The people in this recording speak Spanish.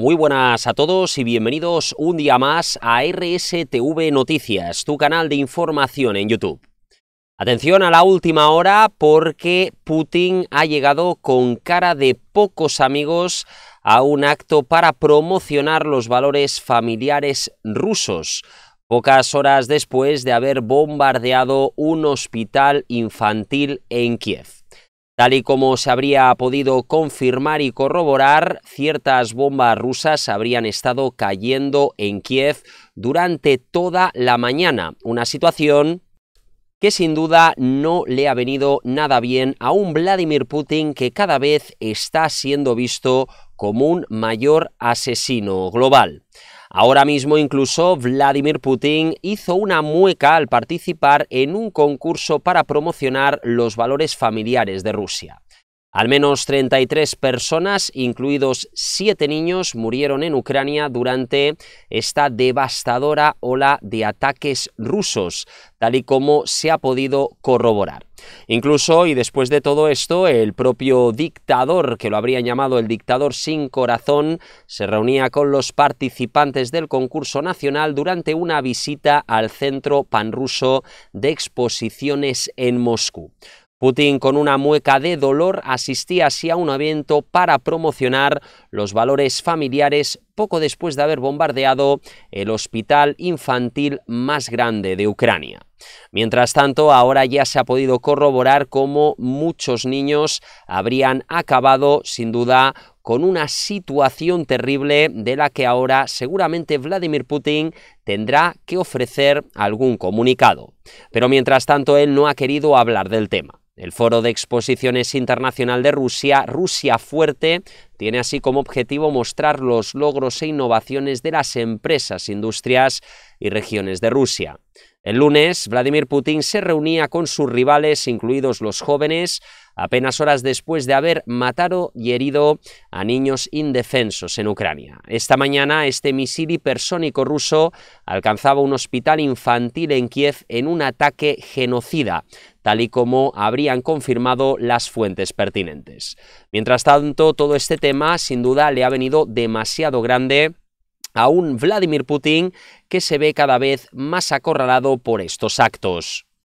Muy buenas a todos y bienvenidos un día más a RSTV Noticias, tu canal de información en YouTube. Atención a la última hora porque Putin ha llegado con cara de pocos amigos a un acto para promocionar los valores familiares rusos, pocas horas después de haber bombardeado un hospital infantil en Kiev. Tal y como se habría podido confirmar y corroborar, ciertas bombas rusas habrían estado cayendo en Kiev durante toda la mañana, una situación que sin duda no le ha venido nada bien a un Vladimir Putin que cada vez está siendo visto como un mayor asesino global. Ahora mismo incluso Vladimir Putin hizo una mueca al participar en un concurso para promocionar los valores familiares de Rusia. Al menos 33 personas, incluidos siete niños, murieron en Ucrania durante esta devastadora ola de ataques rusos, tal y como se ha podido corroborar. Incluso, y después de todo esto, el propio dictador, que lo habrían llamado el dictador sin corazón, se reunía con los participantes del concurso nacional durante una visita al centro panruso de exposiciones en Moscú. Putin, con una mueca de dolor, asistía así a un evento para promocionar los valores familiares poco después de haber bombardeado el hospital infantil más grande de Ucrania. Mientras tanto, ahora ya se ha podido corroborar cómo muchos niños habrían acabado, sin duda, con una situación terrible de la que ahora seguramente Vladimir Putin tendrá que ofrecer algún comunicado. Pero mientras tanto, él no ha querido hablar del tema. El Foro de Exposiciones Internacional de Rusia, Rusia Fuerte, tiene así como objetivo mostrar los logros e innovaciones de las empresas, industrias y regiones de Rusia. El lunes, Vladimir Putin se reunía con sus rivales, incluidos los jóvenes, apenas horas después de haber matado y herido a niños indefensos en Ucrania. Esta mañana, este misil hipersónico ruso alcanzaba un hospital infantil en Kiev en un ataque genocida, tal y como habrían confirmado las fuentes pertinentes. Mientras tanto, todo este tema sin duda le ha venido demasiado grande a un Vladimir Putin que se ve cada vez más acorralado por estos actos.